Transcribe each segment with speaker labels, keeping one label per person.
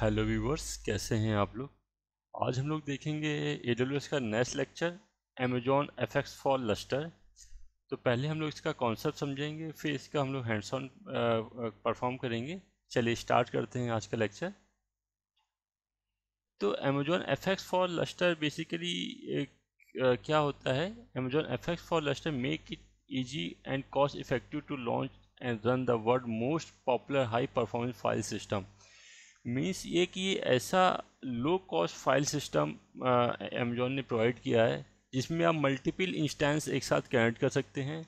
Speaker 1: Hello viewers कैसे हैं आप लोग आज हम लोग देखेंगे ए का next lecture Amazon FSx for Lustre तो पहले हम लोग इसका कॉन्सेप्ट समझेंगे फिर इसका हम लोग हैंड्स ऑन परफॉर्म करेंगे चलिए स्टार्ट करते हैं आज का लेक्चर तो Amazon FSx for Lustre basically एक आ, क्या होता है Amazon FSx for Lustre make it easy and cost effective to launch and run the world most popular high performance file system means ये कि ऐसा low cost file system Amazon ने provide किया है जिसमें आप मल्टीपल इंस्टेंस एक साथ कनेक्ट कर सकते हैं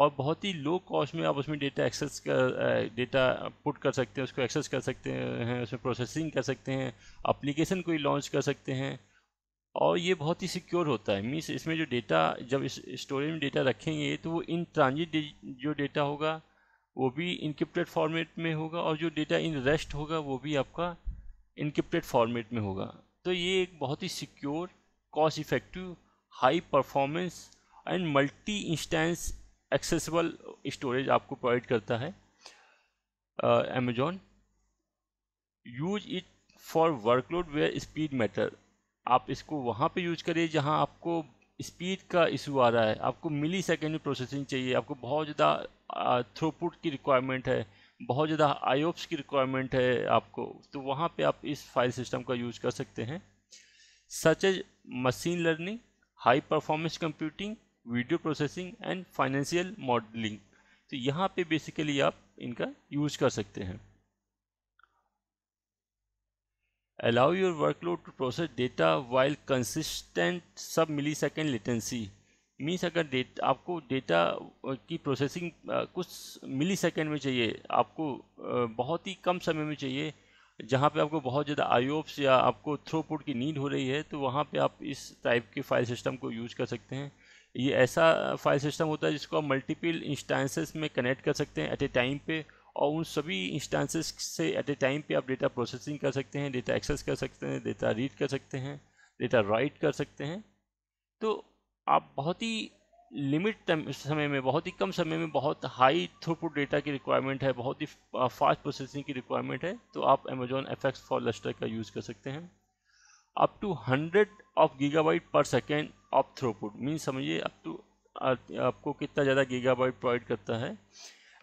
Speaker 1: और बहुत ही लो कॉस्ट में आप उसमें डेटा एक्सेस कर डेटा पुट कर सकते हैं उसको एक्सेस कर सकते हैं उसमें प्रोसेसिंग कर सकते हैं अप्लीकेशन कोई लॉन्च कर सकते हैं और ये बहुत ही सिक्योर होता है मीन्स इसमें जो डेटा जब इस स्टोरेज में डेटा रखेंगे तो वो इन ट्रांजिट जो डेटा होगा वो भी इनक्रिप्टेड फॉर्मेट में होगा और जो डेटा इन रेस्ट होगा वो भी आपका इनक्रिप्टेड फॉर्मेट में होगा तो ये एक बहुत ही secure cost effective high performance and multi instance accessible storage आपको प्रोवाइड करता है Amazon use it for workload where speed matter आप इसको वहाँ पे यूज करिए जहाँ आपको स्पीड का इशू आ रहा है आपको मिली सेकेंड में प्रोसेसिंग चाहिए आपको बहुत ज़्यादा थ्रूपुट की रिक्वायरमेंट है बहुत ज़्यादा आईओप्स की रिक्वायरमेंट है आपको तो वहाँ पे आप इस फाइल सिस्टम का यूज कर सकते हैं such as machine learning high performance computing video processing and financial modelling तो यहाँ पे बेसिकली आप इनका यूज कर सकते हैं allow your workload to process data while consistent sub milli second latency means अगर दे आपको डेटा की प्रोसेसिंग कुछ मिली सेकेंड में चाहिए आपको बहुत ही कम समय में चाहिए जहाँ पे आपको बहुत ज़्यादा आईओप्स या आपको थ्रोपुट की नीड हो रही है तो वहाँ पे आप इस टाइप के फाइल सिस्टम को यूज कर सकते हैं ये ऐसा फाइल सिस्टम होता है जिसको आप मल्टीपल इंस्टांसेस में कनेक्ट कर सकते हैं एट ए टाइम पे और उन सभी इंस्टांसेस से एट ए टाइम पे आप डेटा प्रोसेसिंग कर सकते हैं डेटा एक्सेस कर सकते हैं डेटा रीड कर सकते हैं डेटा राइट कर सकते हैं तो आप बहुत ही लिमिट समय में बहुत ही कम समय में बहुत हाई थ्रूपुट डेटा की रिक्वायरमेंट है बहुत ही फास्ट प्रोसेसिंग uh, की रिक्वायरमेंट है तो आप अमेजोन एफ फॉर लस्टर का यूज़ कर सकते हैं up to hundred of gigabyte per second of throughput mean समझिए अप टू uh, आपको कितना ज़्यादा गीगाबाइट प्रोवाइड करता है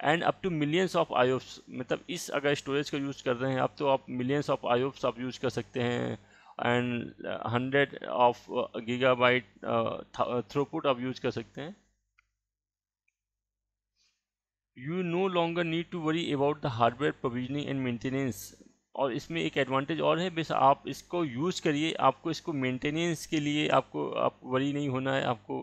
Speaker 1: and up to millions of IOPS मतलब इस अगर स्टोरेज का यूज़ कर रहे हैं अब तो आप मिलियंस ऑफ आयोप्स आप यूज़ कर सकते हैं and hundred of gigabyte throughput आप यूज कर सकते हैं you no longer need to worry about the hardware provisioning and maintenance और इसमें एक एडवांटेज और है बस आप इसको यूज़ करिए आपको इसको मेंटेनेंस के लिए आपको आप वरी नहीं होना है आपको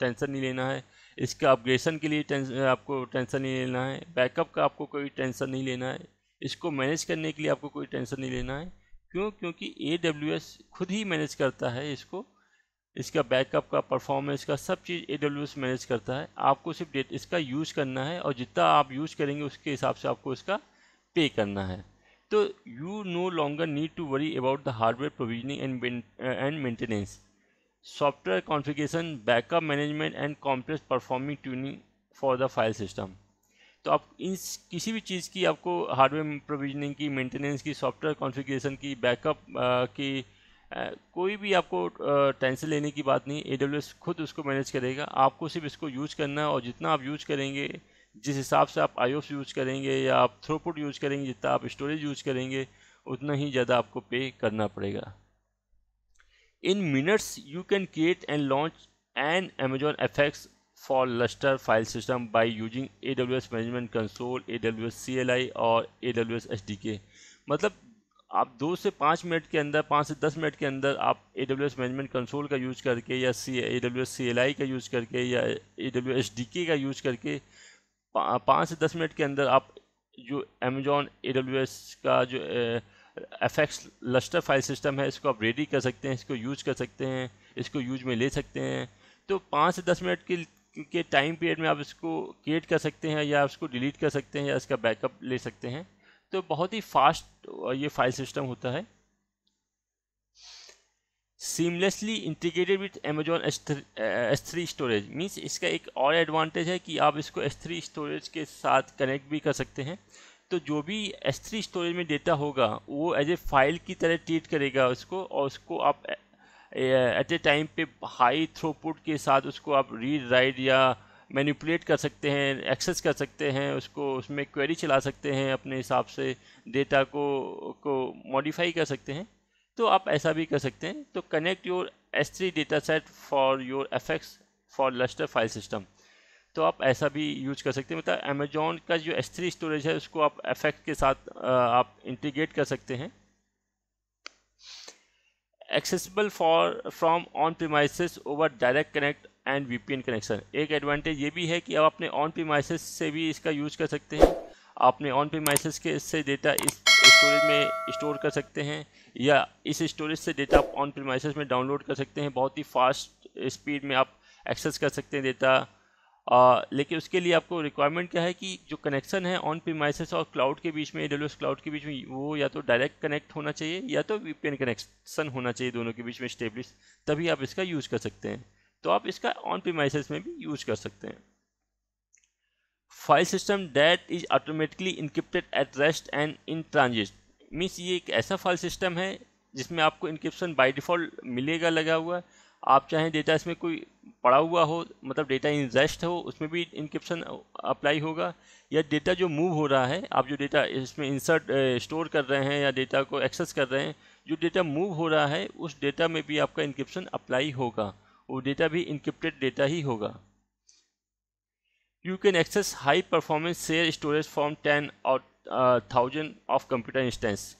Speaker 1: टेंशन नहीं लेना है इसका अपग्रेशन के लिए टेंशन आपको टेंशन नहीं लेना है बैकअप का आपको कोई टेंशन नहीं लेना है इसको मैनेज करने के लिए आपको कोई टेंशन नहीं लेना है क्यों क्योंकि ए खुद ही मैनेज करता है इसको इसका बैकअप का परफॉर्मेंस का सब चीज़ ए मैनेज करता है आपको सिर्फ डेट इसका यूज़ करना है और जितना आप यूज़ करेंगे उसके हिसाब से आपको इसका पे करना है तो you no longer need to worry about the hardware provisioning and and maintenance software configuration backup management and complex performing tuning for the file system तो आप इन किसी भी चीज़ की आपको हार्डवेयर प्रोविजनिंग की मेंटेनेंस की सॉफ्टवेयर कॉन्फ़िगरेशन की बैकअप की आ, कोई भी आपको टेंशन लेने की बात नहीं ए खुद उसको मैनेज करेगा आपको सिर्फ इसको यूज करना है और जितना आप यूज करेंगे जिस हिसाब से आप आई यूज करेंगे या आप थ्रोपुट यूज करेंगे जितना आप स्टोरेज यूज करेंगे उतना ही ज़्यादा आपको पे करना पड़ेगा in minutes you can create and launch an Amazon FSx for Lustre file system by using AWS Management Console, AWS CLI और AWS SDK मतलब आप दो से पाँच मिनट के अंदर पाँच से दस मिनट के अंदर आप A W S management console का यूज़ करके या C A W S C L I का यूज़ करके या ए डब्ल्यू एस डी के का यूज़ करके पाँच से दस मिनट के अंदर आप जो अमेजोन ए डब्ल्यू एस का जो F X Lustre file system है इसको आप रेडी कर सकते हैं इसको यूज कर सकते हैं इसको यूज में ले सकते हैं तो पाँच से दस मिनट की के टाइम पीरियड में आप इसको क्रिएट कर सकते हैं या उसको डिलीट कर सकते हैं या इसका बैकअप ले सकते हैं तो बहुत ही फास्ट ये फाइल सिस्टम होता है seamlessly integrated with Amazon S three storage means इसका एक और एडवांटेज है कि आप इसको एस थ्री स्टोरेज के साथ कनेक्ट भी कर सकते हैं तो जो भी एस थ्री स्टोरेज में डेटा होगा वो एज ए फाइल की तरह ट्रीट करेगा उसको और उसको आप एट ए टाइम पे हाई थ्रोपुट के साथ उसको आप रीड राइट या मैनिपुलेट कर सकते हैं एक्सेस कर सकते हैं उसको उसमें क्वेरी चला सकते हैं अपने हिसाब से डेटा को को मॉडिफाई कर सकते हैं तो आप ऐसा भी कर सकते हैं तो connect your S three data set for your FSx for Lustre file system तो आप ऐसा भी यूज कर सकते हैं मतलब अमेजोन का जो एस थ्री स्टोरेज है उसको आप एफेक्ट के साथ आप इंटीग्रेट कर सकते हैं accessible for from on premises over direct connect and an connection एक एडवांटेज ये भी है कि आप अपने ऑन प्रीमाइसिस से भी इसका यूज कर सकते हैं अपने ऑन प्रीमाइसिस के इससे डेटा इस स्टोरेज में स्टोर कर सकते हैं या इस स्टोरेज से डेटा आप ऑन प्रीमाइसिस में डाउनलोड कर सकते हैं बहुत ही फास्ट स्पीड में आप एक्सेस कर सकते हैं डेटा आ, लेकिन उसके लिए आपको रिक्वायरमेंट क्या है कि जो कनेक्शन है ऑन पीमाइसिस और क्लाउड के बीच में ए क्लाउड के बीच में वो या तो डायरेक्ट कनेक्ट होना चाहिए या तो वीपीएन कनेक्शन होना चाहिए दोनों के बीच में स्टेब्लिश तभी आप इसका यूज़ कर सकते हैं तो आप इसका ऑन पीमाइसिस में भी यूज कर सकते हैं file system that is automatically encrypted at rest and in transit means ये एक ऐसा फाइल सिस्टम है जिसमें आपको इनक्रिप्शन बाय डिफ़ॉल्ट मिलेगा लगा हुआ आप चाहें डेटा इसमें कोई पड़ा हुआ हो मतलब डेटा इंजेस्ट हो उसमें भी इनक्रिप्शन अप्लाई होगा या डेटा जो मूव हो रहा है आप जो डेटा इसमें इंसर्ट स्टोर कर रहे हैं या डेटा को एक्सेस कर रहे हैं जो डेटा मूव हो रहा है उस डेटा में भी आपका इनक्रिप्शन अप्लाई होगा वो डेटा भी इनक्रिप्टेड डेटा ही होगा you can access high performance share storage from ten or thousand of computer instance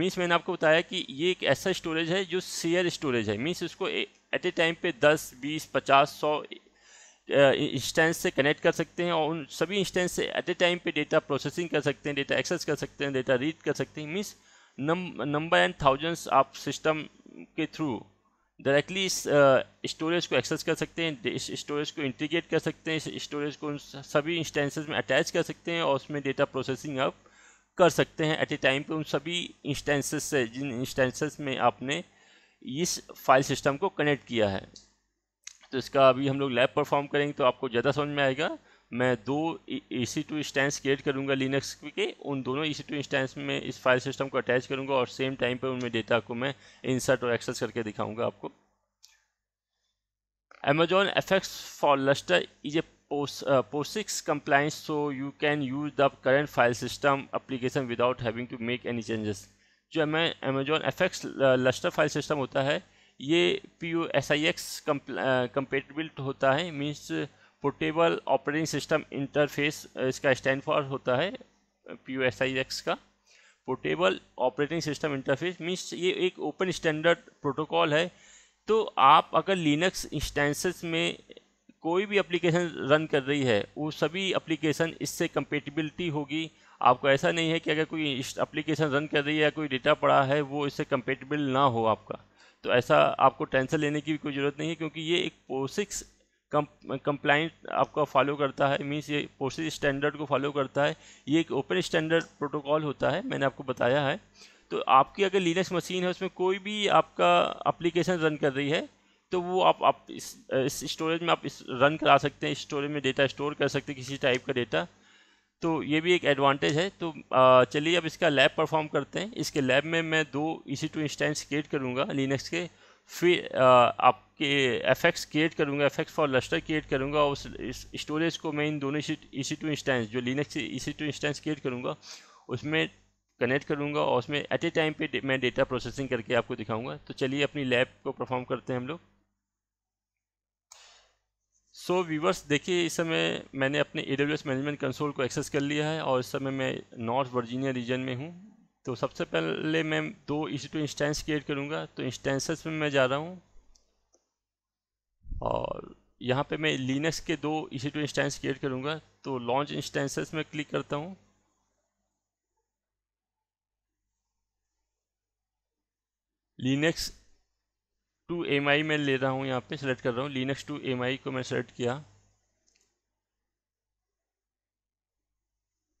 Speaker 1: means मैंने आपको बताया कि ये एक ऐसा स्टोरेज है जो शेयर स्टोरेज है मीन्स उसको एट ए टाइम पे 10, 20, 50, 100 इंस्टेंस से कनेक्ट कर सकते हैं और उन सभी इंस्टेंस से एट ए टाइम पे डेटा प्रोसेसिंग कर सकते हैं डेटा एक्सेस कर सकते हैं डेटा रीड कर सकते हैं मीन्स नंबर एंड थाउजेंड्स आप सिस्टम के थ्रू डायरेक्टली इस स्टोरेज को एक्सेस कर सकते हैं इस स्टोरेज को इंटीग्रेट कर सकते हैं इस स्टोरेज को उन सभी इंस्टेंसेस में अटैच कर सकते हैं और उसमें डेटा प्रोसेसिंग आप कर सकते हैं एट ए टाइम पे उन सभी इंस्टेंसेस से जिन इंस्टेंसेस में आपने इस फाइल सिस्टम को कनेक्ट किया है तो इसका अभी हम लोग लैब परफॉर्म करेंगे तो आपको ज़्यादा समझ में आएगा मैं दो E C two instance create करूँगा लिनक्स के उन दोनों ई सी टू इंस्टेंस में इस फाइल सिस्टम को अटैच करूँगा और सेम टाइम पर उनमें डेटा को मैं इंसर्ट और एक्सेस करके दिखाऊँगा आपको Amazon FX for Lustre is a post, uh, POSIX compliance so you can use the current file system application without having to make any changes. जो हमें Amazon F X Lustre file system होता है ये P U S I X compatible होता है means portable operating system interface इसका stand for होता है P U S I X का portable operating system interface means ये एक ओपन स्टैंडर्ड प्रोटोकॉल है तो आप अगर लिनक्स इंस्टेंसेस में कोई भी एप्लीकेशन रन कर रही है वो सभी एप्लीकेशन इससे कंपेटिबिलिटी होगी आपको ऐसा नहीं है कि अगर कोई अप्लीकेशन रन कर रही है या कोई डेटा पड़ा है वो इससे कंपेटेबल ना हो आपका तो ऐसा आपको टेंशन लेने की भी कोई ज़रूरत नहीं है क्योंकि ये एक पोसिक्स कंप्लाइंट आपका फॉलो करता है मीन्स ये पोसिक्स स्टैंडर्ड को फॉलो करता है ये एक ओपन स्टैंडर्ड प्रोटोकॉल होता है मैंने आपको बताया है तो आपकी अगर लीनेक्स मशीन है उसमें कोई भी आपका अप्लीकेशन रन कर रही है तो वो आप आप इस स्टोरेज में आप इस रन करा सकते हैं स्टोरेज में डेटा स्टोर कर सकते हैं किसी टाइप का डेटा तो ये भी एक एडवांटेज है तो चलिए अब इसका लैब परफॉर्म करते हैं इसके लैब में मैं दो E C two instance create करूँगा लिनक्स के फिर आपके एफेक्ट्स क्रिएट करूँगा एफेक्ट्स फॉर लस्टर क्रिएट करूँगा उस स्टोरेज को मैं इन दोनों ई सी टू इंस्टेंस जो Linux E C two instance create करूँगा उसमें कनेक्ट करूँगा और उसमें एट ए टाइम पे मैं डेटा प्रोसेसिंग करके आपको दिखाऊँगा तो चलिए अपनी लैब को परफॉर्म करते हैं हम लोग सो so, व्यूवर्स देखिए इस समय मैंने अपने ए मैनेजमेंट कंसोल को एक्सेस कर लिया है और इस समय मैं नॉर्थ वर्जीनिया रीजन में हूँ तो सबसे पहले मैं दो इशू टू इंस्टेंस क्रिएट करूँगा तो इंस्टेंसेस में मैं जा रहा हूँ और यहाँ पे मैं लिनक्स के दो इशू टू इंस्टेंस क्रिएट करूँगा तो लॉन्च इंस्टेंसेस में क्लिक करता हूँ लिनक्स टू एम आई मैं ले रहा हूँ यहाँ पे सेलेक्ट कर रहा हूँ लिनक्स टू एम आई को मैं सेलेक्ट किया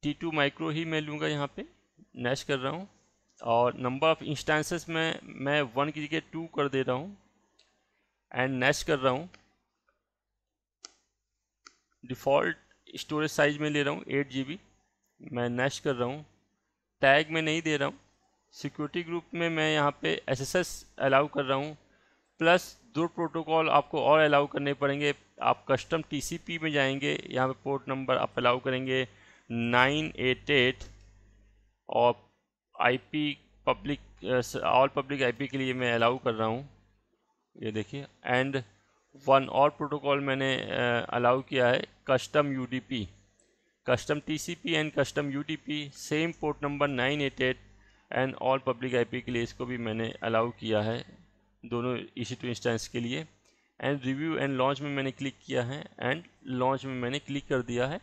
Speaker 1: टी टू माइक्रो ही मैं लूँगा यहाँ पे नेश कर रहा हूँ और नंबर ऑफ़ इंस्टेंसेस में मैं वन की जगह टू कर दे रहा हूँ एंड नेश कर रहा हूँ डिफ़ॉल्ट स्टोरेज साइज में ले रहा हूँ एट जी मैं नेश कर रहा हूँ टैग में नहीं दे रहा हूँ सिक्योरिटी ग्रुप में मैं यहाँ पे एस एस अलाउ कर रहा हूँ प्लस दो प्रोटोकॉल आपको और अलाउ करने पड़ेंगे आप कस्टम टीसीपी में जाएंगे यहाँ पे पोर्ट नंबर आप अलाउ करेंगे 988 और IP public all public IP के लिए मैं अलाउ कर रहा हूँ ये देखिए एंड वन और प्रोटोकॉल मैंने अलाउ किया है custom UDP custom TCP and custom UDP same port number 988 and all public IP के लिए इसको भी मैंने अलाउ किया है दोनों इसी टू इंस्टेंस के लिए एंड रिव्यू एंड लॉन्च में मैंने क्लिक किया है एंड लॉन्च में मैंने क्लिक कर दिया है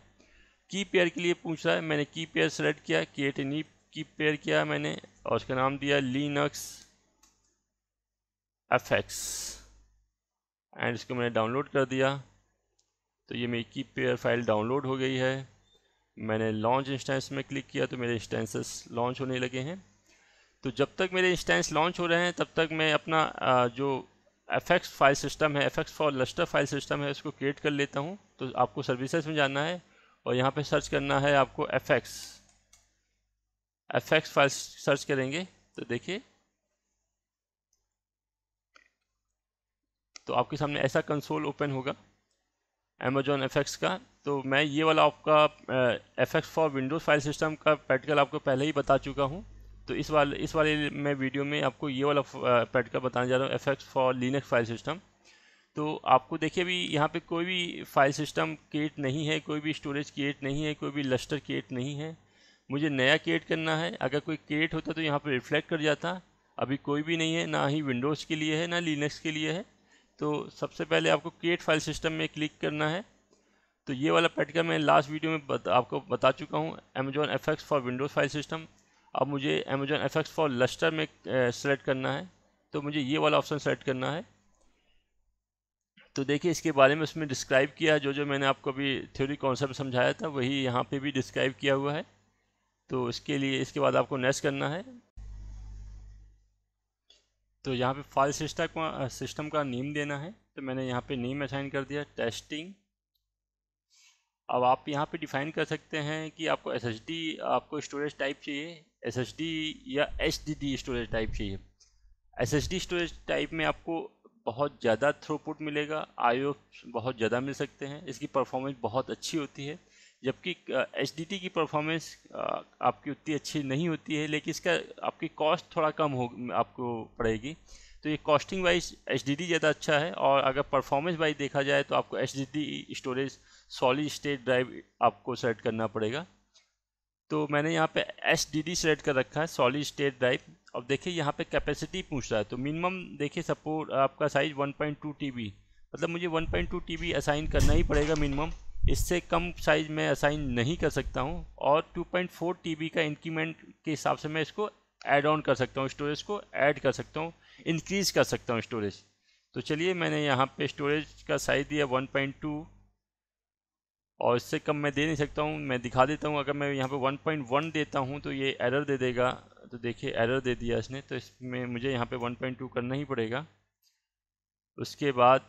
Speaker 1: की पेयर के लिए पूछ रहा है मैंने की पेयर सेलेक्ट किया एट नी की पेयर किया मैंने और उसका नाम दिया लीनक्स एफ एक्स एंड इसको मैंने डाउनलोड कर दिया तो ये मेरी की पेयर फाइल डाउनलोड हो गई है मैंने लॉन्च इंस्टेंस में क्लिक किया तो मेरे इंस्टेंसेस लॉन्च होने लगे हैं तो जब तक मेरे इंस्टेंस लॉन्च हो रहे हैं तब तक मैं अपना जो एफेक्स फाइल सिस्टम है FSx for Lustre file system है उसको क्रिएट कर लेता हूँ तो आपको सर्विसेज में जाना है और यहाँ पे सर्च करना है आपको एफेक्स एफेक्स फाइल सर्च करेंगे तो देखिए तो आपके सामने ऐसा कंसोल ओपन होगा अमेजोन एफेक्स का तो मैं ये वाला आपका FSx for Windows file system का प्रैक्टिकल आपको पहले ही बता चुका हूँ तो इस वाले इस वाले मैं वीडियो में आपको ये वाला पैड का बताने जा रहा हूँ FSx for Linux file system तो आपको देखिए अभी यहाँ पे कोई भी फाइल सिस्टम क्रिएट नहीं है कोई भी स्टोरेज क्रिएट नहीं है कोई भी लस्टर क्रिएट नहीं है मुझे नया क्रिएट करना है अगर कोई क्रिएट होता तो यहाँ पर रिफ्लेक्ट कर जाता अभी कोई भी नहीं है ना ही विंडोज़ के लिए है ना लिनक्स के लिए है तो सबसे पहले आपको क्रिएट फाइल सिस्टम में क्लिक करना है तो ये वाला का मैं लास्ट वीडियो में बत, आपको बता चुका हूँ Amazon FSx for Windows file system अब मुझे अमेजोन एफ फॉर लस्टर में सेलेक्ट करना है तो मुझे ये वाला ऑप्शन सेलेक्ट करना है तो देखिए इसके बारे में उसमें डिस्क्राइब किया है जो जो मैंने आपको अभी थ्योरी कॉन्सेप्ट समझाया था वही यहाँ पे भी डिस्क्राइब किया हुआ है तो इसके लिए इसके बाद आपको नेक्स्ट करना है तो यहाँ पे फाइल सिस्टम का सिस्टम का नेम देना है तो मैंने यहाँ पे नेम असाइन कर दिया टेस्टिंग अब आप यहाँ पे डिफ़ाइन कर सकते हैं कि आपको एस आपको स्टोरेज टाइप चाहिए एस या एच स्टोरेज टाइप चाहिए एस स्टोरेज टाइप में आपको बहुत ज़्यादा थ्रोपुट मिलेगा आईओ बहुत ज़्यादा मिल सकते हैं इसकी परफॉर्मेंस बहुत अच्छी होती है जबकि एच टी की परफॉर्मेंस आपकी उतनी अच्छी नहीं होती है लेकिन इसका आपकी कॉस्ट थोड़ा कम हो आपको पड़ेगी तो ये कॉस्टिंग वाइज एच ज़्यादा अच्छा है और अगर परफॉर्मेंस वाइज देखा जाए तो आपको H storage solid state drive आपको सेट करना पड़ेगा तो मैंने यहाँ पे एस डी डी सेलेक्ट कर रखा है सॉलिड स्टेट ड्राइव अब देखिए यहाँ पे कैपेसिटी पूछ रहा है तो मिनिमम देखिए सपोर्ट आपका साइज 1.2 बी मतलब मुझे 1.2 बी असाइन करना ही पड़ेगा मिनिमम इससे कम साइज़ में असाइन नहीं कर सकता हूँ और 2.4 बी का इंक्रीमेंट के हिसाब से मैं इसको ऐड ऑन कर सकता हूँ स्टोरेज को ऐड कर सकता हूँ इंक्रीज़ कर सकता हूँ स्टोरेज तो चलिए मैंने यहाँ पे स्टोरेज का साइज़ दिया 1.2 और इससे कम मैं दे नहीं सकता हूँ मैं दिखा देता हूँ अगर मैं यहाँ पे 1.1 देता हूँ तो ये एरर दे देगा तो देखिए एरर दे दिया इसने तो इसमें मुझे यहाँ पे 1.2 करना ही पड़ेगा उसके बाद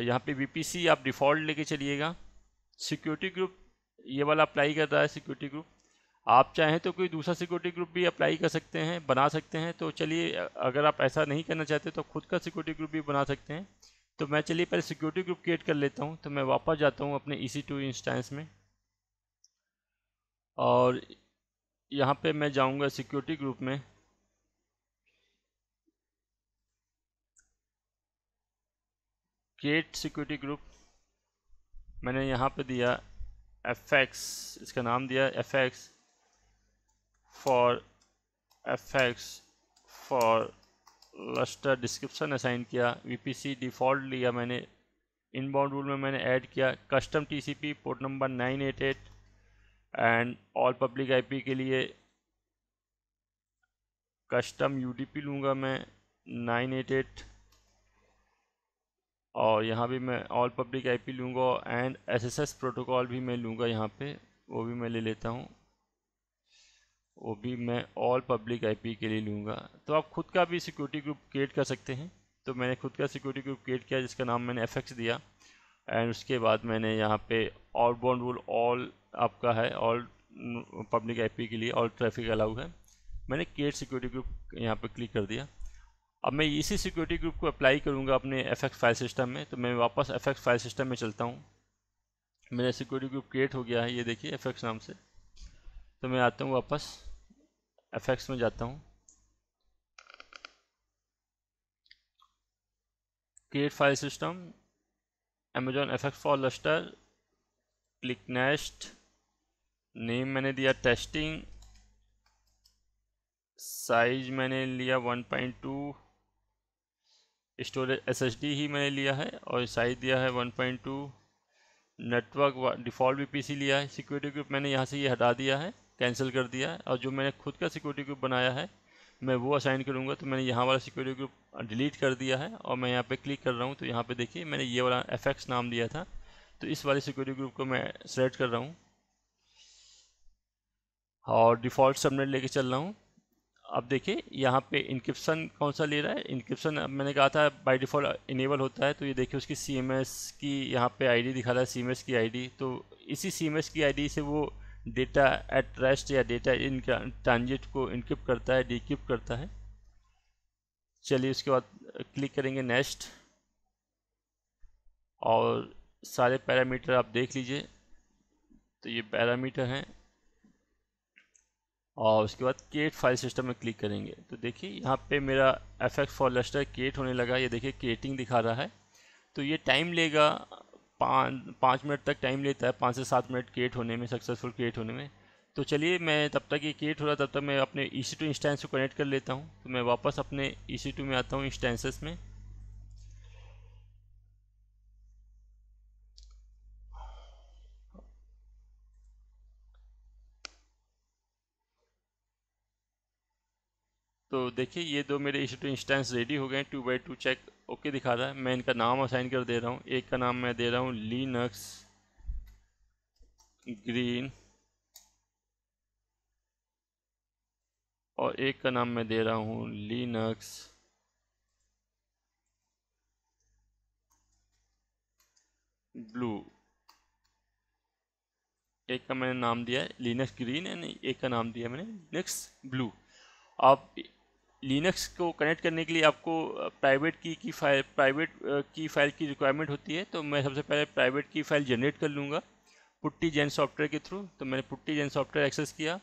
Speaker 1: यहाँ पे वी आप डिफ़ॉल्ट लेके चलिएगा सिक्योरिटी ग्रुप ये वाला अप्लाई कर रहा है सिक्योरिटी ग्रुप आप चाहें तो कोई दूसरा सिक्योरिटी ग्रुप भी अप्लाई कर सकते हैं बना सकते हैं तो चलिए अगर आप ऐसा नहीं करना चाहते तो खुद का सिक्योरिटी ग्रुप भी बना सकते हैं तो मैं चलिए पहले सिक्योरिटी ग्रुप क्रिएट कर लेता हूँ तो मैं वापस जाता हूँ अपने ई टू इंस्टेंस में और यहाँ पे मैं जाऊँगा सिक्योरिटी ग्रुप में क्रिएट सिक्योरिटी ग्रुप मैंने यहाँ पे दिया एफ इसका नाम दिया F X for F X for cluster description assign किया वीपीसी डिफ़ॉल्ट लिया मैंने इनबाउंड रूल में मैंने ऐड किया custom TCP port number 988 and all public IP के लिए कस्टम यूडीपी लूँगा मैं 988 और यहाँ भी मैं ऑल पब्लिक आईपी लूँगा एंड एसएसएस प्रोटोकॉल भी मैं लूँगा यहाँ पे वो भी मैं ले लेता हूँ वो भी मैं ऑल पब्लिक आईपी के लिए लूँगा तो आप खुद का भी सिक्योरिटी ग्रुप क्रिएट कर सकते हैं तो मैंने खुद का सिक्योरिटी ग्रुप क्रिएट किया जिसका नाम मैंने एफ दिया एंड उसके बाद मैंने यहाँ पे बॉन्ड रूल ऑल आपका है ऑल पब्लिक आईपी के लिए ऑल ट्रैफिक अलाउ है मैंने क्रिएट सिक्योरिटी ग्रुप यहाँ पर क्लिक कर दिया अब मैं इसी सिक्योरिटी ग्रुप को अप्लाई करूँगा अपने एफ फाइल सिस्टम में तो मैं वापस एफ फाइल सिस्टम में चलता हूँ मेरा सिक्योरिटी ग्रुप क्रिएट हो गया है ये देखिए एफ नाम से तो मैं आता हूँ वापस एफेक्ट्स में जाता हूँ create file system Amazon FSx for Lustre click next name मैंने दिया टेस्टिंग साइज मैंने लिया 1.2 स्टोरेज एसएसडी ही मैंने लिया है और साइज दिया है 1.2 नेटवर्क डिफ़ॉल्ट सी लिया है सिक्योरिटी ग्रुप मैंने यहाँ से ये हटा दिया है कैंसिल कर दिया है और जो मैंने खुद का सिक्योरिटी ग्रुप बनाया है मैं वो असाइन करूँगा तो मैंने यहाँ वाला सिक्योरिटी ग्रुप डिलीट कर दिया है और मैं यहाँ पे क्लिक कर रहा हूँ तो यहाँ पे देखिए मैंने ये वाला एफ नाम दिया था तो इस वाले सिक्योरिटी ग्रुप को मैं सेलेक्ट कर रहा हूँ और डिफ़ॉल्ट सबनेट लेके चल रहा हूँ अब देखिए यहाँ पे इंक्रिप्शन कौन सा ले रहा है इंक्रिप्शन अब मैंने कहा था बाय डिफ़ॉल्ट इनेबल होता है तो ये देखिए उसकी सी की यहाँ पे आईडी दिखा रहा है सी की आईडी तो इसी सी की आईडी से वो डेटा एट रेस्ट या डेटा इन ट्रांजिट को इनक्रिप्ट करता है डिक्रिप्ट करता है चलिए उसके बाद क्लिक करेंगे नेक्स्ट और सारे पैरामीटर आप देख लीजिए तो ये पैरामीटर हैं और उसके बाद केट फाइल सिस्टम में क्लिक करेंगे तो देखिए यहाँ पे मेरा F X for Lustre create होने लगा ये देखिए केटिंग दिखा रहा है तो ये टाइम लेगा पाँच पाँच मिनट तक टाइम लेता है पाँच से सात मिनट क्रिएट होने में सक्सेसफुल क्रिएट होने में तो चलिए मैं तब तक ये क्रिएट हो रहा तब तक मैं अपने ई सी टू इंस्टेंस को कनेक्ट कर लेता हूँ तो मैं वापस अपने ई सी टू में आता हूँ इंस्टेंसेस में तो देखिए ये दो मेरे E C two instance ready हो गए two by two check okay दिखा रहा है मैं इनका नाम असाइन कर दे रहा हूँ एक का नाम मैं दे रहा हूँ लीनक्स ग्रीन और एक का नाम मैं दे रहा हूँ लिनक्स ब्लू एक का मैंने नाम दिया है लिनक्स ग्रीन है नहीं एक का नाम दिया मैंने लिनक्स ब्लू आप लिनक्स को कनेक्ट करने के लिए आपको private key key file private key file की रिक्वायरमेंट होती है तो मैं सबसे पहले प्राइवेट की फाइल जनरेट कर लूँगा पुट्टी जैन सॉफ्टवेयर के थ्रू तो मैंने पुट्टी जैन सॉफ्टवेयर एक्सेस किया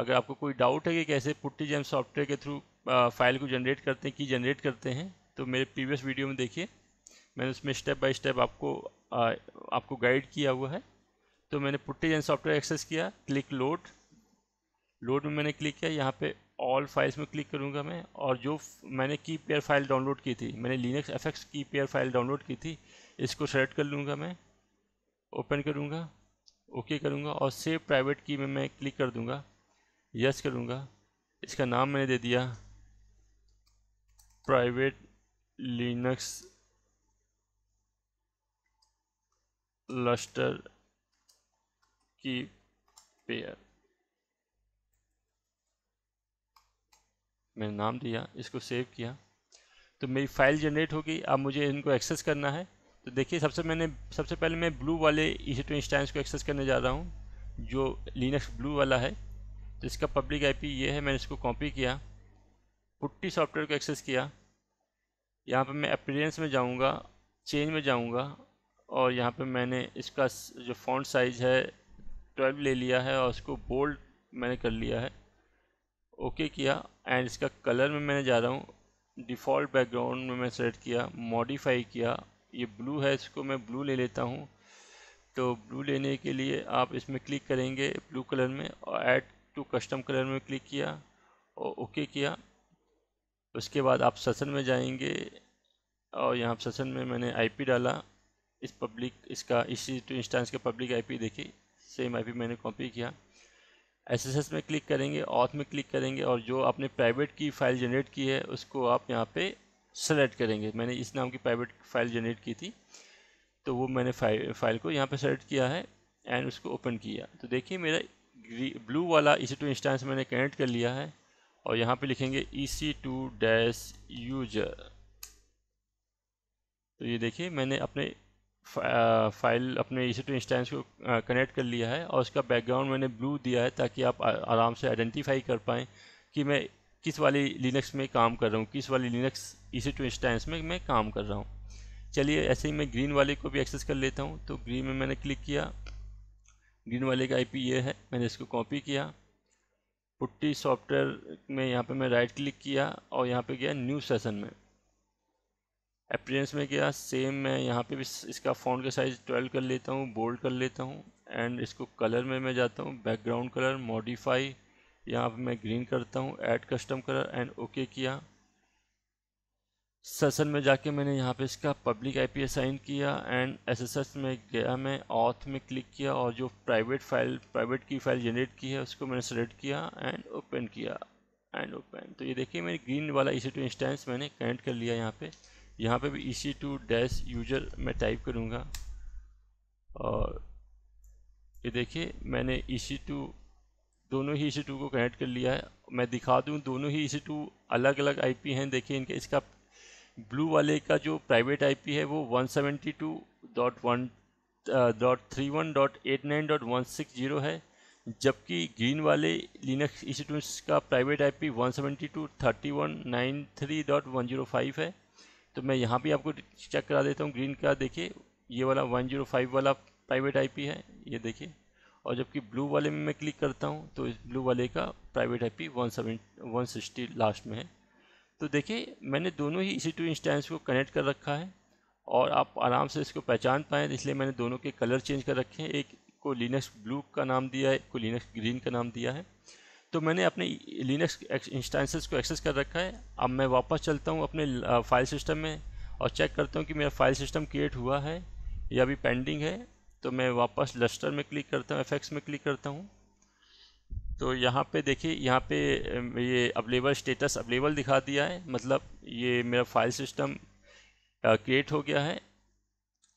Speaker 1: अगर आपको कोई डाउट है कि कैसे पुट्टी जैन सॉफ्टवेयर के थ्रू फाइल को जनरेट करते हैं की जनरेट करते हैं तो मेरे प्रीवियस वीडियो में देखिए मैंने उसमें स्टेप बाय स्टेप आपको आ, आपको गाइड किया हुआ है तो मैंने पुट्टी जैन सॉफ्टवेयर एक्सेस किया क्लिक लोड लोड में मैंने क्लिक किया यहाँ पर ऑल फाइल्स में क्लिक करूँगा मैं और जो मैंने की पेयर फाइल डाउनलोड की थी मैंने Linux FSx key pair file download की थी इसको सेलेक्ट कर लूँगा मैं ओपन करूँगा ओके करूँगा और सेव प्राइवेट की में मैं क्लिक कर दूँगा यस करूँगा इसका नाम मैंने दे दिया private Linux Lustre key pair मैंने नाम दिया इसको सेव किया तो मेरी फाइल जनरेट होगी अब मुझे इनको एक्सेस करना है तो देखिए सबसे मैंने सबसे पहले मैं ब्लू वाले ई सी इंस्टेंस को एक्सेस करने जा रहा हूँ जो लिनक्स ब्लू वाला है तो इसका पब्लिक आईपी ये है मैंने इसको कॉपी किया पुट्टी सॉफ्टवेयर को एक्सेस किया यहाँ पर मैं अपीरेंस में जाऊँगा चेंज में जाऊँगा और यहाँ पर मैंने इसका जो फॉन्ट साइज़ है ट्वेल्व ले लिया है और उसको बोल्ड मैंने कर लिया है ओके किया एंड इसका कलर में मैंने जा रहा हूँ डिफ़ॉल्ट बैकग्राउंड में मैं सेलेक्ट किया मॉडिफाई किया ये ब्लू है इसको मैं ब्लू ले लेता हूँ तो ब्लू लेने के लिए आप इसमें क्लिक करेंगे ब्लू कलर में और ऐड टू कस्टम कलर में क्लिक किया और ओके किया उसके बाद आप सेशन में जाएंगे और यहाँ सेशन में मैंने आईपी डाला इस पब्लिक इसका इसी टू इंस्टांस का पब्लिक आईपी देखी सेम आईपी मैंने कॉपी किया एस में क्लिक करेंगे ऑथ में क्लिक करेंगे और जो आपने प्राइवेट की फ़ाइल जनरेट की है उसको आप यहाँ पे सेलेक्ट करेंगे मैंने इस नाम की प्राइवेट फ़ाइल जनरेट की थी तो वो मैंने फ़ाइल को यहाँ पे सेलेक्ट किया है एंड उसको ओपन किया तो देखिए मेरा ब्लू वाला ई सी टू इंस्टांस मैंने कनेक्ट कर लिया है और यहाँ पर लिखेंगे E C two dash user तो ये देखिए मैंने अपने फाइल अपने इसी टू इंस्टेंस को कनेक्ट कर लिया है और उसका बैकग्राउंड मैंने ब्लू दिया है ताकि आप आराम से आइडेंटिफाई कर पाएँ कि मैं किस वाली लिनक्स में काम कर रहा हूँ किस वाली लिनक्स इसी टू इंस्टेंस में मैं काम कर रहा हूँ चलिए ऐसे ही मैं ग्रीन वाले को भी एक्सेस कर लेता हूँ तो ग्रीन में मैंने क्लिक किया ग्रीन वाले का आई ये है मैंने इसको कॉपी किया पुट्टी सॉफ्टवेयर में यहाँ पर मैं राइट क्लिक किया और यहाँ पर गया न्यू सेसन में अप्रियंस में क्या सेम मैं यहाँ पे भी इसका फ़ॉन्ट का साइज़ ट्वेल्व कर लेता हूँ बोल्ड कर लेता हूँ एंड इसको कलर में मैं जाता हूँ बैकग्राउंड कलर मॉडिफाई यहाँ पे मैं ग्रीन करता हूँ add custom colour and okay किया सेशन में जाके मैंने यहाँ पे इसका पब्लिक आईपी असाइन किया एंड एसएसएस में गया मैं ऑथ में क्लिक किया और जो private file private key file generate की है उसको मैंने सेलेक्ट किया एंड ओपन किया एंड ओपन तो ये देखिए मेरी ग्रीन वाला इसी टू इंस्टेंस मैंने कनेक्ट कर लिया यहाँ पे यहाँ पे भी E C two dash user मैं टाइप करूँगा और ये देखिए मैंने ई सी टू दोनों ही ई सी टू को कनेक्ट कर लिया है मैं दिखा दूँ दोनों ही ई सी टू अलग अलग आई पी हैं देखिए इनके इसका ब्लू वाले का जो प्राइवेट आई पी है वो one seventy two dot one dot three one dot eight nine dot one six zero है जबकि ग्रीन वाले लिनक्स इंस्टीट्यूट्स का private I P one seventy two thirty one nine three dot one zero five है तो मैं यहाँ भी आपको चेक करा देता हूँ ग्रीन का देखिए ये वाला 105 वाला प्राइवेट आईपी है ये देखिए और जबकि ब्लू वाले में मैं क्लिक करता हूँ तो इस ब्लू वाले का private I P one last में है तो देखिए मैंने दोनों ही इसी टू इंस्टेंस को कनेक्ट कर रखा है और आप आराम से इसको पहचान पाएँ इसलिए मैंने दोनों के कलर चेंज कर रखे हैं एक को लिनक्स ब्लू का नाम दिया है एक को लिनक्स ग्रीन का नाम दिया है तो मैंने अपने लिनक्स इंस्टेंसेस को एक्सेस कर रखा है अब मैं वापस चलता हूँ अपने फाइल सिस्टम में और चेक करता हूँ कि मेरा फाइल सिस्टम क्रिएट हुआ है या अभी पेंडिंग है तो मैं वापस लस्टर में क्लिक करता हूँ एफ में क्लिक करता हूँ तो यहाँ पे देखिए यहाँ पे ये अवेलेबल स्टेटस अवेलेबल दिखा दिया है मतलब ये मेरा फाइल सिस्टम क्रिएट हो गया है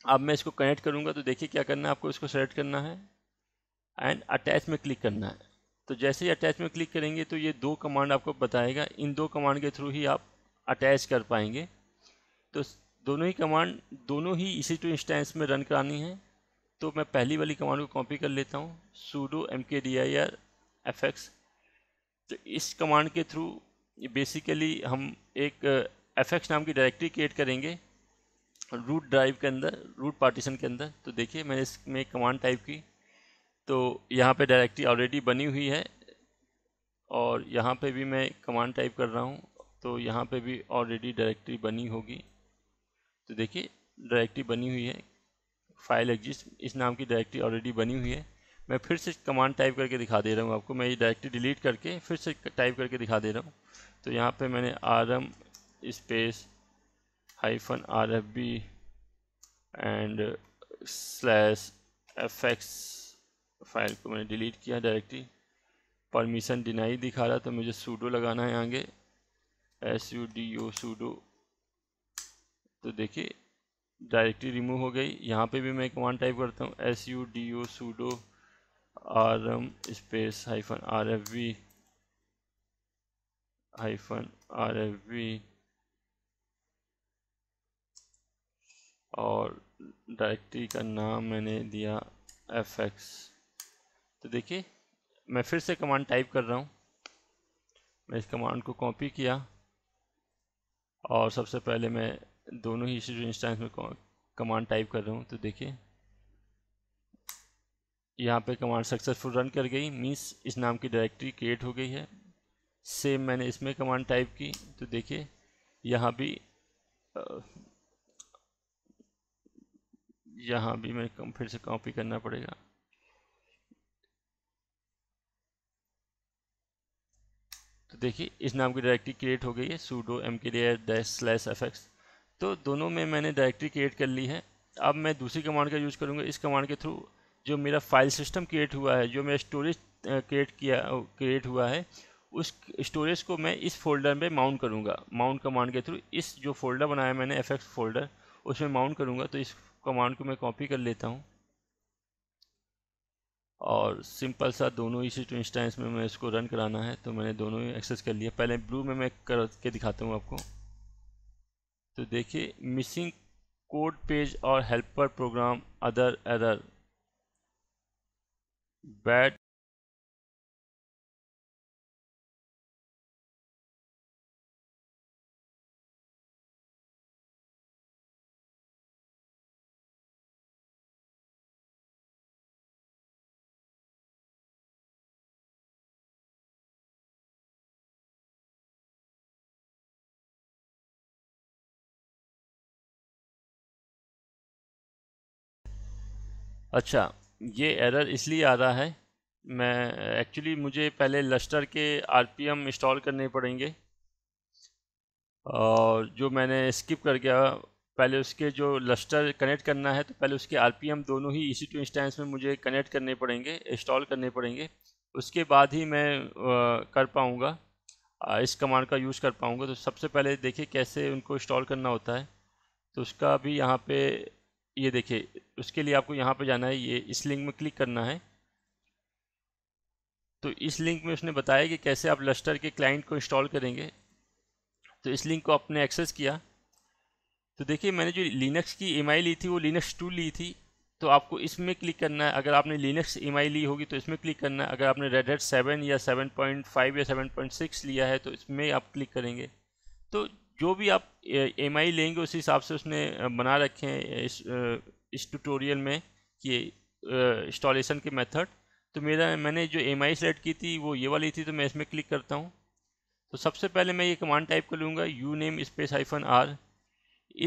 Speaker 1: अब मैं इसको कनेक्ट करूँगा तो देखिए क्या करना है आपको इसको सेलेक्ट करना है एंड अटैच में क्लिक करना है तो जैसे ही अटैच में क्लिक करेंगे तो ये दो कमांड आपको बताएगा इन दो कमांड के थ्रू ही आप अटैच कर पाएंगे तो दोनों ही कमांड दोनों ही इसी टू इंस्टेंस में रन करानी है तो मैं पहली वाली कमांड को कॉपी कर लेता हूँ sudo M K D I R F X तो इस कमांड के थ्रू बेसिकली हम एक एफ एक्स नाम की डायरेक्टरी क्रिएट करेंगे रूट ड्राइव के अंदर रूट पार्टीशन के अंदर तो देखिए मैंने इसमें कमांड टाइप की तो यहाँ पे डायरेक्टरी ऑलरेडी बनी हुई है और यहाँ पे भी मैं कमांड टाइप कर रहा हूँ तो यहाँ पे भी ऑलरेडी डायरेक्टरी बनी होगी तो देखिए डायरेक्टरी बनी हुई है फाइल एग्जिस्ट इस नाम की डायरेक्टरी ऑलरेडी बनी हुई है मैं फिर से कमांड टाइप करके दिखा दे रहा हूँ आपको मैं ये डायरेक्टरी डिलीट करके फिर से टाइप करके दिखा दे रहा हूँ तो यहाँ पर मैंने R M space hyphen R F B and slash F X file को मैंने डिलीट किया डायरेक्टली परमिशन डिनाई दिखा रहा तो मुझे सूडो लगाना है आगे S U D O sudo तो देखिए डायरेक्टली रिमूव हो गई यहाँ पे भी मैं कमांड टाइप करता हूँ S U D O sudo R M space hyphen R F V hyphen R F V और डायरेक्टरी का नाम मैंने दिया एफ एक्स तो देखिए मैं फिर से कमांड टाइप कर रहा हूँ मैं इस कमांड को कॉपी किया और सबसे पहले मैं दोनों ही इंस्टेंस में कमांड टाइप कर रहा हूँ तो देखिए यहाँ पे कमांड सक्सेसफुल रन कर गई मीन्स इस नाम की डायरेक्टरी क्रिएट हो गई है सेम मैंने इसमें कमांड टाइप की तो देखिए यहाँ भी यहाँ भी मैं फिर से कॉपी करना पड़ेगा तो देखिए इस नाम की डायरेक्टरी क्रिएट हो गई है सूडो एम के लिए डैश स्लैश एफ तो दोनों में मैंने डायरेक्टरी क्रिएट कर ली है अब मैं दूसरी कमांड का यूज़ करूँगा इस कमांड के थ्रू जो मेरा फाइल सिस्टम क्रिएट हुआ है जो मेरा स्टोरेज क्रिएट किया क्रिएट हुआ है उस स्टोरेज को मैं इस फोल्डर में माउंट करूँगा माउंट कमांड के थ्रू इस जो फोल्डर बनाया मैंने एफ फोल्डर उसमें माउंट करूँगा तो इस कमांड को मैं कॉपी कर लेता हूँ और सिंपल सा दोनों ही टू इंस्टेंस में मैं इसको रन कराना है तो मैंने दोनों ही एक्सेस कर लिया पहले ब्लू में मैं कर के दिखाता हूँ आपको तो देखिए मिसिंग कोड पेज और helper program other error bad अच्छा ये एरर इसलिए आ रहा है मैं एक्चुअली मुझे पहले लस्टर के आरपीएम इंस्टॉल करने पड़ेंगे और जो मैंने स्किप कर गया पहले उसके जो लस्टर कनेक्ट करना है तो पहले उसके आरपीएम दोनों ही इसी टू इंस्टेंस में मुझे कनेक्ट करने पड़ेंगे इंस्टॉल करने पड़ेंगे उसके बाद ही मैं आ, कर पाऊँगा इस कमांड का यूज़ कर पाऊँगा तो सबसे पहले देखिए कैसे उनको इंस्टॉल करना होता है तो उसका भी यहाँ पे ये देखिए उसके लिए आपको यहाँ पे जाना है ये इस लिंक में क्लिक करना है तो इस लिंक में उसने बताया कि कैसे आप लस्टर के क्लाइंट को इंस्टॉल करेंगे तो इस लिंक को आपने एक्सेस किया तो देखिए मैंने जो लिनक्स की एम ली थी वो लिनक्स टू ली थी तो आपको इसमें क्लिक करना है अगर आपने लिनक्स एम ली होगी तो इसमें क्लिक करना है अगर आपने रेड हेड सेवन या सेवन पॉइंट फाइव या सेवन पॉइंट सिक्स लिया है तो इसमें आप क्लिक करेंगे तो जो भी आप एम आई लेंगे उस हिसाब से उसने बना रखे हैं इस इस ट्यूटोरियल में कि इंस्टॉलेशन के मेथड तो मेरा मैंने जो एम आई सेलेक्ट की थी वो ये वाली थी तो मैं इसमें क्लिक करता हूँ तो सबसे पहले मैं ये कमांड टाइप कर लूँगा uname space hyphen R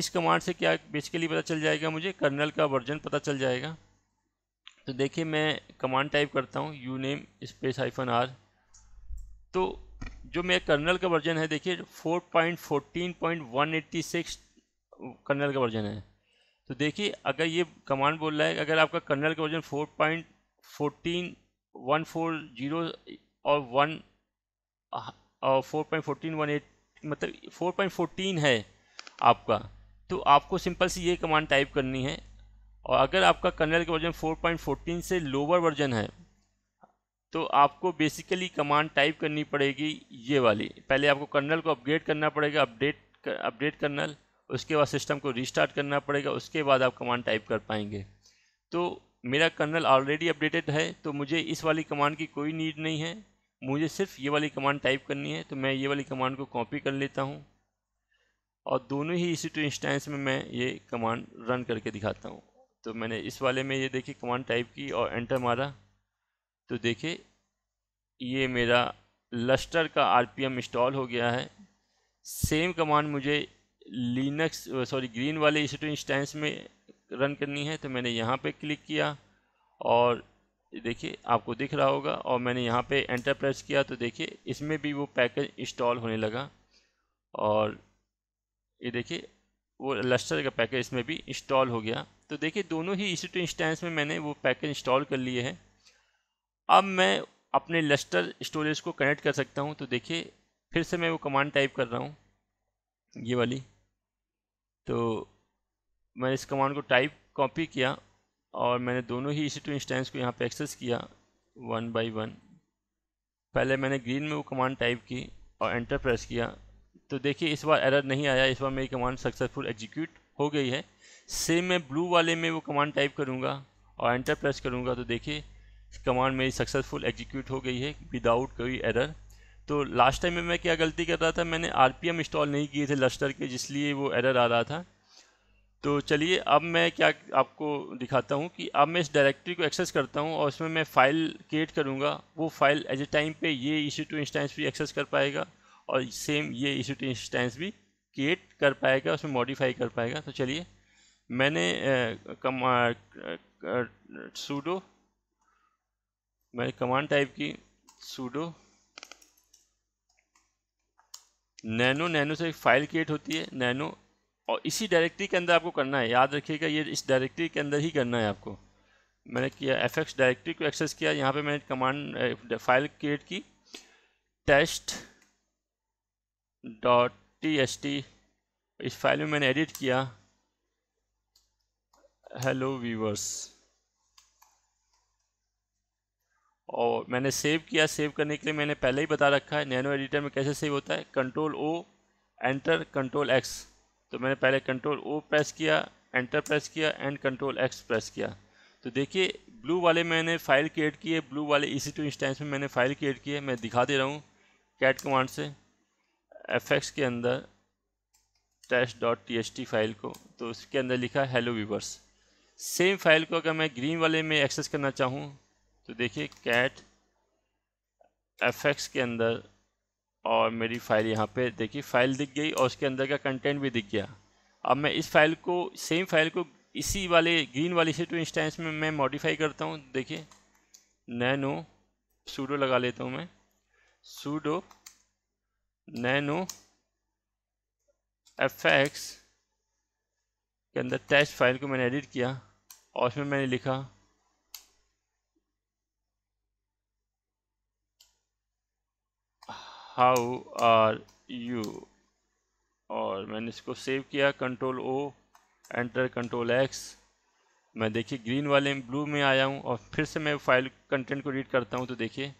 Speaker 1: इस कमांड से क्या बेसिकली पता चल जाएगा मुझे कर्नल का वर्जन पता चल जाएगा तो देखिए मैं कमांड टाइप करता हूँ uname space hyphen R तो जो मेरा कर्नल का वर्जन है देखिए 4.14.186 कर्नल का वर्जन है तो देखिए अगर ये कमांड बोल रहा है अगर आपका कर्नल का वर्जन 4.14.140 और वन और एट मतलब 4.14 है आपका तो आपको सिंपल सी ये कमांड टाइप करनी है और अगर आपका कर्नल का वर्जन 4.14 से लोअर वर्जन है तो आपको बेसिकली कमांड टाइप करनी पड़ेगी ये वाली पहले आपको कर्नल को अपग्रेड करना पड़ेगा अपडेट अपडेट कर्नल उसके बाद सिस्टम को रिस्टार्ट करना पड़ेगा उसके बाद आप कमांड टाइप कर पाएंगे तो मेरा कर्नल ऑलरेडी अपडेटेड है तो मुझे इस वाली कमांड की कोई नीड नहीं है मुझे सिर्फ ये वाली कमांड टाइप करनी है तो मैं ये वाली कमांड को कॉपी कर लेता हूँ और दोनों ही इसी टू इंस्टेंस में मैं ये कमांड रन करके दिखाता हूँ तो मैंने इस वाले में ये देखी कमांड टाइप की और एंटर मारा तो देखिए ये मेरा लस्टर का आरपीएम इंस्टॉल हो गया है सेम कमांड मुझे लिनक्स सॉरी ग्रीन वाले इसी इंस्टेंस में रन करनी है तो मैंने यहाँ पे क्लिक किया और देखिए आपको दिख रहा होगा और मैंने यहाँ पे एंटर प्रेस किया तो देखिए इसमें भी वो पैकेज इंस्टॉल होने लगा और ये देखिए वो लस्टर का पैकेज इसमें भी इंस्टॉल हो गया तो देखिए दोनों ही इसी इंस्टेंस में मैंने वो पैकेज इंस्टॉल कर लिए हैं अब मैं अपने लस्टर स्टोरेज को कनेक्ट कर सकता हूँ तो देखिए फिर से मैं वो कमांड टाइप कर रहा हूँ ये वाली तो मैंने इस कमांड को टाइप कॉपी किया और मैंने दोनों ही इसी टू इंस्टेंस को यहाँ पे एक्सेस किया वन बाय वन पहले मैंने ग्रीन में वो कमांड टाइप की और एंटर प्रेस किया तो देखिए इस बार एरर नहीं आया इस बार मेरी कमांड सक्सेसफुल एग्जीक्यूट हो गई है सेम मैं ब्लू वाले में वो कमांड टाइप करूँगा और एंटर प्रेस करूँगा तो देखिए कमांड मेरी सक्सेसफुल एग्जीक्यूट हो गई है विदाउट कोई एरर तो लास्ट टाइम में मैं क्या गलती कर रहा था मैंने आर इंस्टॉल नहीं किए थे लस्टर के जिसलिए वो एरर आ रहा था तो चलिए अब मैं क्या आपको दिखाता हूँ कि अब मैं इस डायरेक्टरी को एक्सेस करता हूँ और उसमें मैं फ़ाइल क्रिएट करूँगा वो फाइल एज ए टाइम पे ये इशू टू इंस्टेंस भी एक्सेस कर पाएगा और सेम ये इशू टू इंस्टेंस भी क्रिएट कर पाएगा उसमें मॉडिफाई कर पाएगा तो चलिए मैंने कम सूडो मैंने कमांड टाइप की सूडो नैनो नैनो से एक फाइल क्रिएट होती है नैनो और इसी डायरेक्टरी के अंदर आपको करना है याद रखिएगा ये इस डायरेक्टरी के अंदर ही करना है आपको मैंने किया एफ एक्स डायरेक्टरी को एक्सेस किया यहाँ पे मैंने कमांड फाइल क्रिएट की test dot T S T इस फाइल में मैंने एडिट किया हेलो वीवर्स और मैंने सेव किया सेव करने के लिए मैंने पहले ही बता रखा है नैनो एडिटर में कैसे सेव होता है control O enter control X तो मैंने पहले कंट्रोल ओ प्रेस किया एंटर प्रेस किया एंड कंट्रोल एक्स प्रेस किया तो देखिए ब्लू वाले मैंने फाइल क्रिएट किए ब्लू वाले इसी टू इंस्टेंस में मैंने फाइल क्रिएट किए मैं दिखा दे रहा हूँ कैट कमांड से एफ के अंदर टेस्ट डॉट टी फाइल को तो उसके अंदर लिखा hello hello viewers same file को अगर मैं ग्रीन वाले में एक्सेस करना चाहूँ तो देखिए कैट एफ एक्स के अंदर और मेरी फाइल यहाँ पे देखिए फाइल दिख गई और उसके अंदर का कंटेंट भी दिख गया अब मैं इस फाइल को सेम फाइल को इसी वाले ग्रीन वाली से टू इंस्टेंस में मैं मॉडिफाई करता हूँ देखिए नैनो सूडो लगा लेता हूँ मैं सूडो नैनो एफ एक्स के अंदर टेस्ट फाइल को मैंने एडिट किया और उसमें मैंने लिखा हाउ आर यू और मैंने इसको सेव किया control O enter control X मैं देखिए ग्रीन वाले ब्लू में आया हूँ और फिर से मैं फाइल कंटेंट को रीड करता हूँ तो देखिए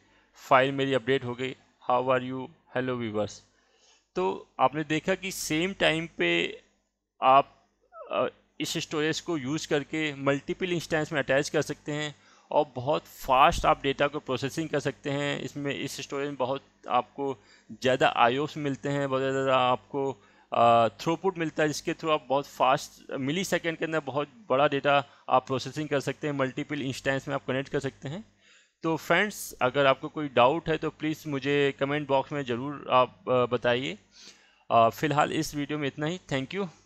Speaker 1: फाइल मेरी अपडेट हो गई how are you hello viewers तो आपने देखा कि सेम टाइम पे आप इस स्टोरेज को यूज़ करके मल्टीपल इंस्टेंस में अटैच कर सकते हैं और बहुत फास्ट आप डेटा को प्रोसेसिंग कर सकते हैं इसमें इस स्टोरेज में बहुत आपको ज़्यादा आयोस मिलते हैं बहुत ज़्यादा आपको थ्रोपुट मिलता है जिसके थ्रू आप बहुत फास्ट मिली सेकेंड के अंदर बहुत बड़ा डेटा आप प्रोसेसिंग कर सकते हैं मल्टीपल इंस्टेंस में आप कनेक्ट कर सकते हैं तो फ्रेंड्स अगर आपको कोई डाउट है तो प्लीज़ मुझे कमेंट बॉक्स में ज़रूर आप बताइए फ़िलहाल इस वीडियो में इतना ही थैंक यू